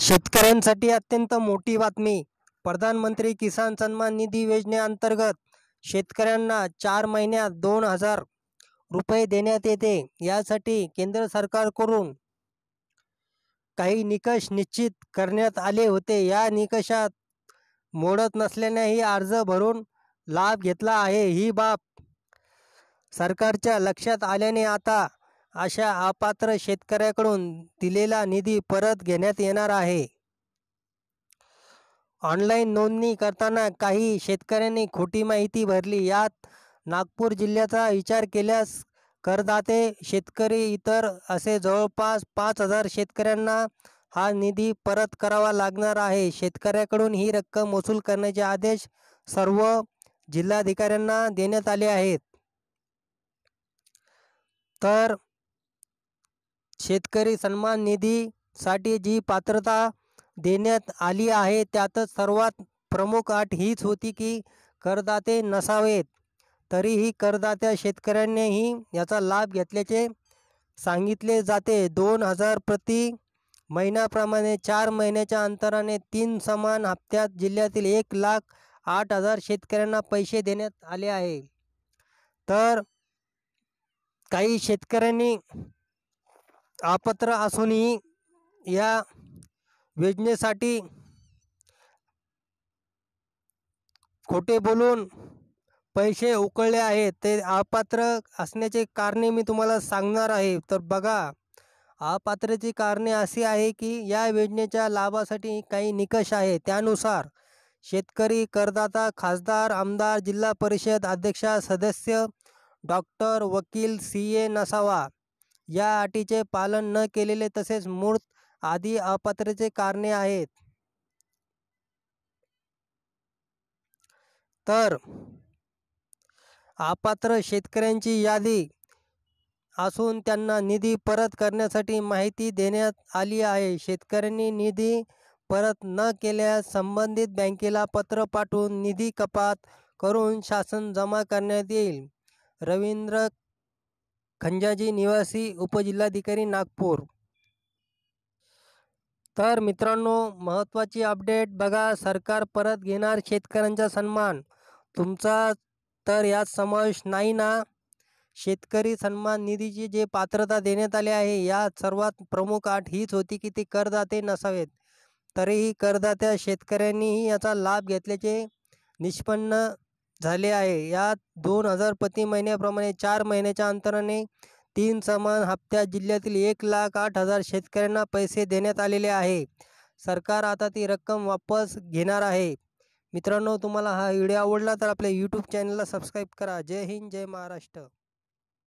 शेतकऱ्यांसाठी अत्यंत मोठी बातमी प्रधानमंत्री किसान सन्मान निधी योजनेअंतर्गत शेतकऱ्यांना चार महिन्यात दोन हजार रुपये देण्यात येते यासाठी केंद्र सरकारकडून काही निकष निश्चित करण्यात आले होते या निकषात मोडत नसल्यानेही अर्ज भरून लाभ घेतला आहे ही बाब सरकारच्या लक्षात आल्याने आता अशा अपात्र शेतकऱ्याकडून दिलेला निधी परत घेण्यात येणार आहे ऑनलाईन नोंदणी करताना काही शेतकऱ्यांनी खोटी माहिती भरली यात नागपूर जिल्ह्याचा विचार केल्यास करदाते शेतकरी इतर असे जवळपास पाच हजार शेतकऱ्यांना हा निधी परत करावा लागणार आहे शेतकऱ्याकडून ही रक्कम वसूल करण्याचे आदेश सर्व जिल्हाधिकाऱ्यांना देण्यात आले आहेत तर शेतकरी सन्मान निधीसाठी जी पात्रता देण्यात आली आहे त्यातच सर्वात प्रमुख अट हीच होती की करदाते नसावेत तरीही करदात्या शेतकऱ्यांनीही याचा लाभ घेतल्याचे सांगितले जाते दोन हजार प्रति महिन्याप्रमाणे चार महिन्याच्या अंतराने तीन समान हप्त्यात जिल्ह्यातील एक लाख आठ हजार शेतकऱ्यांना पैसे देण्यात आले आहे तर काही शेतकऱ्यांनी अपात्र असूनही या योजनेसाठी खोटे बोलून पैसे उकळले आहेत ते अपात्र असण्याचे कारणे मी तुम्हाला सांगणार आहे तर बघा अपात्रची कारणे अशी आहे की या योजनेच्या लाभासाठी काही निकष आहे त्यानुसार शेतकरी करदाता खासदार आमदार जिल्हा परिषद अध्यक्षा सदस्य डॉक्टर वकील सी ए नसावा या अटीचे पालन न केलेले तसेच मूर्त आदी अपात्रचे कारणे आहेत तर अपात्र शेतकऱ्यांची यादी असून त्यांना निधी परत करण्यासाठी माहिती देण्यात आली आहे शेतकऱ्यांनी निधी परत न केल्यास संबंधित बँकेला पत्र पाठवून निधी कपात करून शासन जमा करण्यात येईल रवींद्र खंजाजी निवासी उपजिल्हाधिकारी नागपूर तर मित्रांनो महत्त्वाची अपडेट बघा सरकार परत घेणार शेतकऱ्यांचा सन्मान तुमचा तर यात समावेश नाही ना शेतकरी सन्मान निधीची जे पात्रता देण्यात आली आहे यात सर्वात प्रमुख आठ हीच होती की ते करदाते नसावेत तरीही करदात्या शेतकऱ्यांनीही याचा लाभ घेतल्याचे निष्पन्न झाले आहे यात दोन हजार प्रति महिन्याप्रमाणे चार महिन्याच्या अंतराने तीन समान हप्त्यात जिल्ह्यातील एक लाख आठ हजार शेतकऱ्यांना पैसे देण्यात आलेले आहे सरकार आता ती रक्कम वापस घेणार आहे मित्रांनो तुम्हाला हा व्हिडिओ आवडला तर आपल्या यूट्यूब चॅनलला सबस्क्राईब करा जय हिंद जय महाराष्ट्र